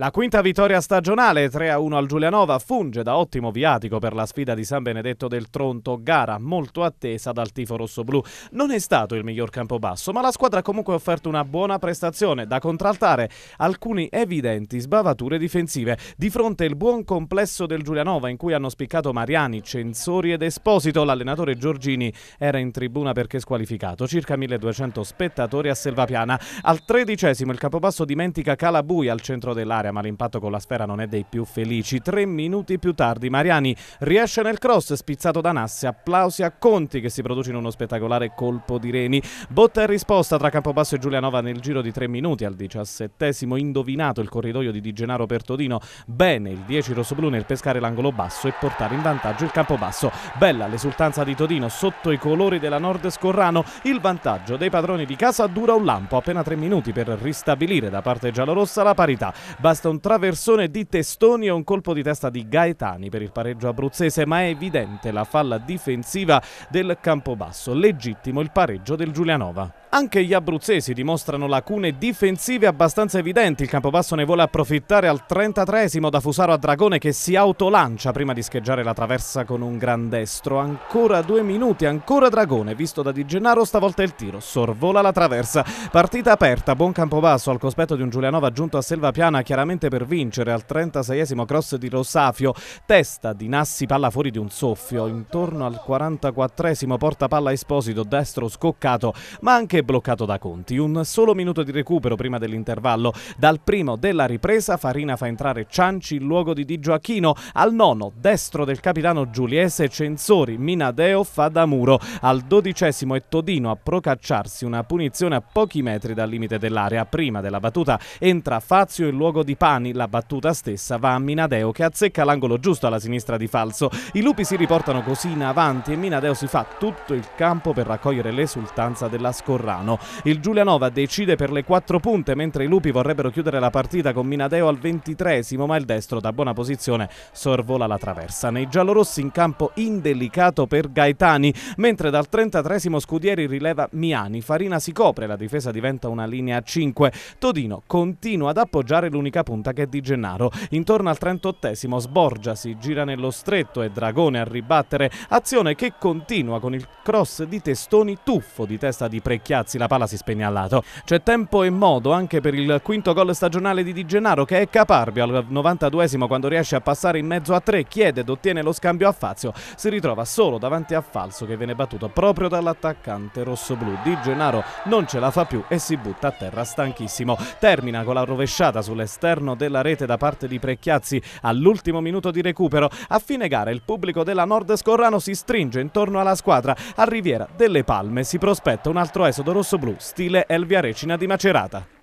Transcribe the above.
La quinta vittoria stagionale 3-1 al Giulianova funge da ottimo viatico per la sfida di San Benedetto del Tronto, gara molto attesa dal tifo rossoblù. Non è stato il miglior campo basso, ma la squadra ha comunque offerto una buona prestazione da contraltare alcune evidenti sbavature difensive. Di fronte al buon complesso del Giulianova in cui hanno spiccato Mariani, Censori ed Esposito, l'allenatore Giorgini era in tribuna perché squalificato, circa 1200 spettatori a Selvapiana. Al tredicesimo il capobasso dimentica Calabui al centro dell'area area, ma l'impatto con la sfera non è dei più felici. Tre minuti più tardi Mariani riesce nel cross spizzato da Nassi, applausi a Conti che si produce in uno spettacolare colpo di reni. Botta e risposta tra Campobasso e Giulianova nel giro di tre minuti al diciassettesimo indovinato il corridoio di Di Genaro Pertodino, bene il 10 rossoblu nel pescare l'angolo basso e portare in vantaggio il Campobasso. Bella l'esultanza di Todino sotto i colori della Nord Scorrano, il vantaggio dei padroni di casa dura un lampo, appena tre minuti per ristabilire da parte giallorossa la parità. Bastino basta un traversone di testoni e un colpo di testa di Gaetani per il pareggio abruzzese, ma è evidente la falla difensiva del Campobasso, legittimo il pareggio del Giulianova. Anche gli abruzzesi dimostrano lacune difensive abbastanza evidenti. Il Campobasso ne vuole approfittare al 33esimo da Fusaro a Dragone che si autolancia prima di scheggiare la traversa con un gran destro. Ancora due minuti, ancora Dragone, visto da Di Gennaro, stavolta il tiro. Sorvola la traversa. Partita aperta, buon Campobasso al cospetto di un Giulianova giunto a Selva Piana chiaramente per vincere al 36esimo cross di Rosafio. Testa di Nassi, palla fuori di un soffio. Intorno al 44esimo porta palla Esposito, destro scoccato, ma anche è bloccato da Conti. Un solo minuto di recupero prima dell'intervallo. Dal primo della ripresa Farina fa entrare Cianci in luogo di Di Gioacchino. Al nono, destro del capitano Giuliese, Censori, Minadeo fa da muro. Al dodicesimo è Todino a procacciarsi una punizione a pochi metri dal limite dell'area. Prima della battuta entra Fazio in luogo di Pani. La battuta stessa va a Minadeo che azzecca l'angolo giusto alla sinistra di Falso. I lupi si riportano così in avanti e Minadeo si fa tutto il campo per raccogliere l'esultanza della scorrata. Serrano. Il Giulianova decide per le quattro punte mentre i Lupi vorrebbero chiudere la partita con Minadeo al ventitresimo ma il destro da buona posizione sorvola la traversa. Nei giallorossi in campo indelicato per Gaetani mentre dal 33 Scudieri rileva Miani, Farina si copre, la difesa diventa una linea a 5, Todino continua ad appoggiare l'unica punta che è di Gennaro, intorno al trentottesimo Sborgia si gira nello stretto e Dragone a ribattere, azione che continua con il cross di Testoni tuffo di testa di Precchiato ragazzi la palla si spegne al lato. C'è tempo e modo anche per il quinto gol stagionale di Di Gennaro che è caparbio al 92esimo quando riesce a passare in mezzo a tre, chiede ed ottiene lo scambio a Fazio. Si ritrova solo davanti a Falso che viene battuto proprio dall'attaccante rossoblu. Di Gennaro non ce la fa più e si butta a terra stanchissimo. Termina con la rovesciata sull'esterno della rete da parte di Precchiazzi all'ultimo minuto di recupero. A fine gara il pubblico della Nord Scorrano si stringe intorno alla squadra. A Riviera delle Palme si prospetta un altro esodo bordo rossoblù, stile Elvia Recina di Macerata.